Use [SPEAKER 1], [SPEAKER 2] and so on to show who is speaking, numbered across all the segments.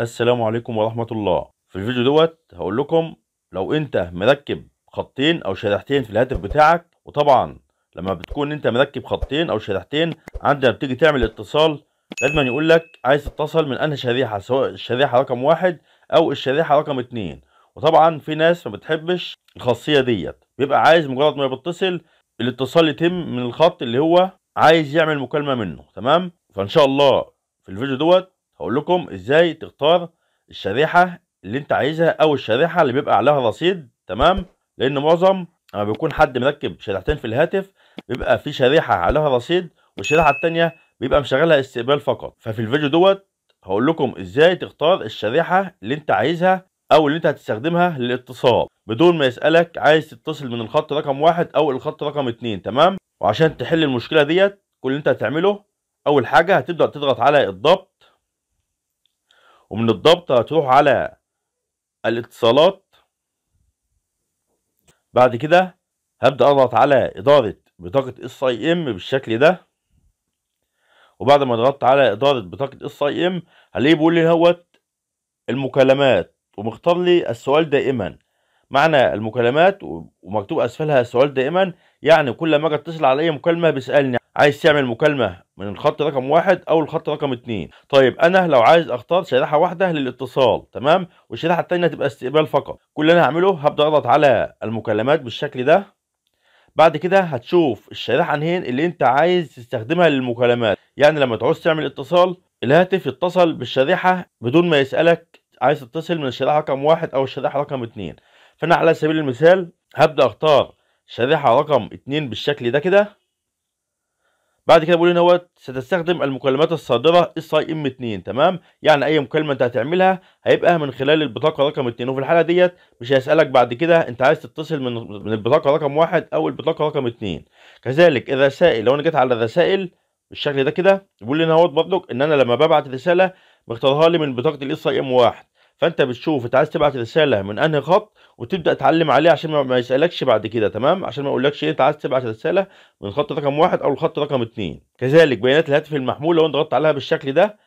[SPEAKER 1] السلام عليكم ورحمة الله في الفيديو دوت هقول لكم لو انت مركب خطين او شريحتين في الهاتف بتاعك وطبعا لما بتكون انت مركب خطين او شريحتين عندما بتيجي تعمل اتصال لازم يقول لك عايز تتصل من انهي شريحة سواء الشريحة رقم واحد او الشريحة رقم اتنين وطبعا في ناس ما بتحبش الخاصية ديت بيبقى عايز مجرد ما بتصل الاتصال يتم من الخط اللي هو عايز يعمل مكالمة منه تمام فان شاء الله في الفيديو دوت هقول لكم ازاي تختار الشريحه اللي انت عايزها او الشريحه اللي بيبقى عليها رصيد تمام لان معظم لما بيكون حد مركب شريحتين في الهاتف بيبقى في شريحه عليها رصيد والشريحه الثانيه بيبقى مشغلها استقبال فقط ففي الفيديو دوت هقول لكم ازاي تختار الشريحه اللي انت عايزها او اللي انت هتستخدمها للاتصال بدون ما يسالك عايز تتصل من الخط رقم واحد او الخط رقم اتنين تمام وعشان تحل المشكله ديت كل اللي انت هتعمله اول حاجه هتبدا تضغط على الضبط ومن الضبط هتروح على الاتصالات بعد كده هبدأ أضغط على إدارة بطاقة اس اي ام بالشكل ده وبعد ما ضغطت على إدارة بطاقة اس اي ام هلاقيه بيقول لي هوت المكالمات ومختار لي السؤال دائما معنى المكالمات ومكتوب أسفلها السؤال دائما يعني كل ما أجي أتصل على أي مكالمة بيسألني عايز تعمل مكالمه من الخط رقم واحد او الخط رقم اتنين طيب انا لو عايز اختار شريحه واحده للاتصال تمام والشريحه التانيه تبقى استقبال فقط كل اللي انا هعمله هبدا اضغط على المكالمات بالشكل ده بعد كده هتشوف الشريحه هنا اللي انت عايز تستخدمها للمكالمات يعني لما تعوز تعمل اتصال الهاتف يتصل بالشريحه بدون ما يسالك عايز تتصل من الشريحه رقم واحد او الشريحه رقم اتنين فانا على سبيل المثال هبدا اختار شريحه رقم اتنين بالشكل ده كده بعد كده بيقول هنا هو ستستخدم المكالمات الصادره اس اي ام 2 تمام يعني اي مكالمه انت هتعملها هيبقى من خلال البطاقه رقم 2 وفي الحاله ديت مش هيسالك بعد كده انت عايز تتصل من من البطاقه رقم 1 او البطاقه رقم 2 كذلك الرسائل لو انا جيت على الرسائل بالشكل ده كده بيقول لي هنا اهوت برضك ان انا لما ببعت رساله مختارها لي من بطاقه الاس اي ام 1 فانت بتشوف انت عايز تبعت رساله من انهي خط وتبدا تعلم عليه عشان ما يسالكش بعد كده تمام عشان ما اقولكش انت عايز تبعت رساله من خط رقم واحد او الخط رقم اتنين كذلك بيانات الهاتف المحمول لو انت ضغطت عليها بالشكل ده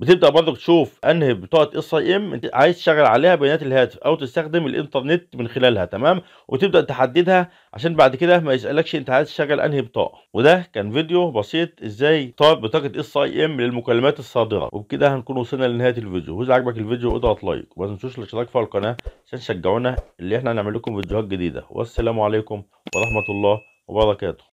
[SPEAKER 1] بتبدا برضك تشوف انهي بطاقه اس اي ام انت عايز تشغل عليها بيانات الهاتف او تستخدم الانترنت من خلالها تمام وتبدا تحددها عشان بعد كده ما يسالكش انت عايز تشغل انهي بطاقه وده كان فيديو بسيط ازاي طاب بطاقه اس اي ام للمكالمات الصادره وبكده هنكون وصلنا لنهايه الفيديو واذا عجبك الفيديو اضغط لايك وما تنسوش الاشتراك في القناه عشان تشجعونا اللي احنا هنعمل لكم فيديوهات جديده والسلام عليكم ورحمه الله وبركاته